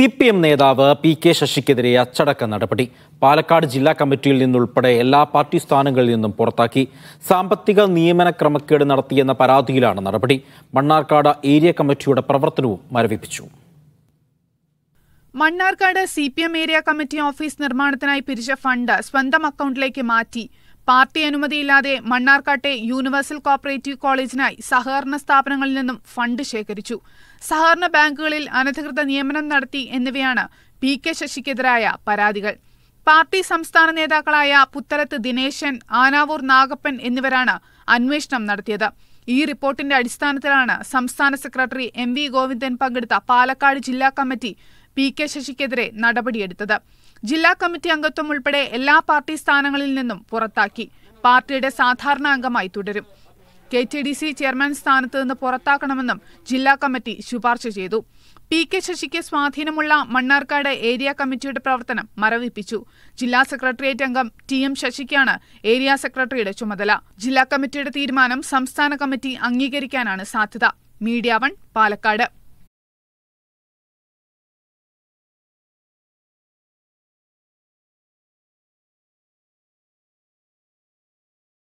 C P M നേതാവ് P K ശശിക്കെതിരെ അച്ചടക്ക നടപടി പാലക്കാട് ജില്ലാ കമ്മിറ്റിയിൽ നിന്നുൾപ്പെടെ എല്ലാ പാർട്ടി സ്ഥാനങ്ങളിൽ നിന്നും പുറത്താക്കി സാമ്പത്തിക നിയമന ക്രമക്കേട് നടത്തിയെന്ന പരാതിയിലാണ് നടപടി മണ്ണാർക്കാട് ഏരിയ കമ്മിറ്റിയുടെ പ്രവർത്തനവും മരവിപ്പിച്ചു Mannarkkad C P M area committee office നിർമ്മാണത്തിനായി പിരിച്ച ഫണ്ട് സ്വന്തം അക്കൗണ്ടിലേക്ക് മാറ്റി പാർട്ടി അനുമതിയില്ലാതെ മണ്ണാർക്കാട്ടെ യൂണിവേഴ്സൽ കോപ്പറേറ്റീവ് കോളേജിനായി സഹകരണ സ്ഥാപനങ്ങളിൽ നിന്നും ഫണ്ട് ശേഖരിച്ചു സഹകരണ ബാങ്കുകളിൽ അനധികൃത നിയമനം നടത്തി എന്നിവയാണ് പി കെ ശശിക്കെതിരായ പരാതികൾ പാർട്ടി സംസ്ഥാന നേതാക്കളായ പുത്തലത്ത് ദിനേശൻ ആനാവൂർ നാഗപ്പൻ എന്നിവരാണ് അന്വേഷണം നടത്തിയത് ഈ റിപ്പോർട്ടിന്റെ അടിസ്ഥാനത്തിലാണ് സംസ്ഥാന സെക്രട്ടറി എം വി ഗോവിന്ദൻ പങ്കെടുത്ത പാലക്കാട് ജില്ലാ കമ്മിറ്റി പി കെ ശശിക്കെതിരെ നടപടിയെടുത്തത് ജില്ലാ കമ്മിറ്റി അംഗത്വം ഉൾപ്പെടെ എല്ലാ പാർട്ടി സ്ഥാനങ്ങളിൽ നിന്നും പുറത്താക്കി പാർട്ടിയുടെ സാധാരണ അംഗമായി തുടരും K T D C chairman സ്ഥാനത്ത് നിന്ന് പുറത്താക്കണമെന്നും ജില്ലാ കമ്മിറ്റി ശുപാർശ ചെയ്തു പി കെ ശശിക്ക് സ്വാധീനമുള്ള മണ്ണാർക്കാട് ഏരിയ കമ്മിറ്റിയുടെ പ്രവർത്തനം മരവിപ്പിച്ചു ജില്ലാ സെക്രട്ടേറിയറ്റ് അംഗം ടി എം ശശിക്കാണ് ഏരിയ സെക്രട്ടറിയുടെ ചുമതല ജില്ലാ കമ്മിറ്റിയുടെ തീരുമാനം സംസ്ഥാന കമ്മിറ്റി അംഗീകരിക്കാനാണ് സാധ്യത മീഡിയ വൺ പാലക്കാട്